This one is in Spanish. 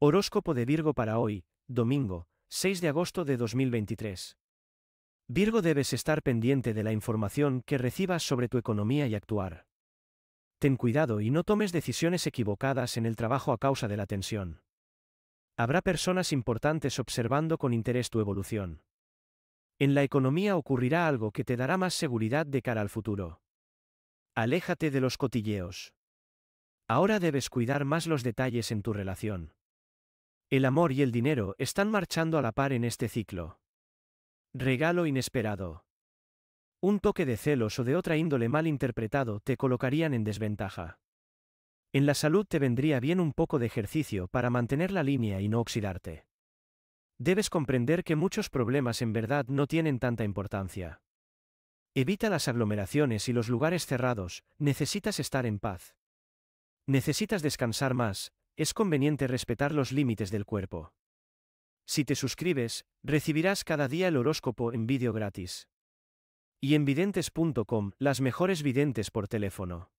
Horóscopo de Virgo para hoy, domingo, 6 de agosto de 2023. Virgo debes estar pendiente de la información que recibas sobre tu economía y actuar. Ten cuidado y no tomes decisiones equivocadas en el trabajo a causa de la tensión. Habrá personas importantes observando con interés tu evolución. En la economía ocurrirá algo que te dará más seguridad de cara al futuro. Aléjate de los cotilleos. Ahora debes cuidar más los detalles en tu relación. El amor y el dinero están marchando a la par en este ciclo. Regalo inesperado. Un toque de celos o de otra índole mal interpretado te colocarían en desventaja. En la salud te vendría bien un poco de ejercicio para mantener la línea y no oxidarte. Debes comprender que muchos problemas en verdad no tienen tanta importancia. Evita las aglomeraciones y los lugares cerrados, necesitas estar en paz. Necesitas descansar más, es conveniente respetar los límites del cuerpo. Si te suscribes, recibirás cada día el horóscopo en vídeo gratis. Y en videntes.com, las mejores videntes por teléfono.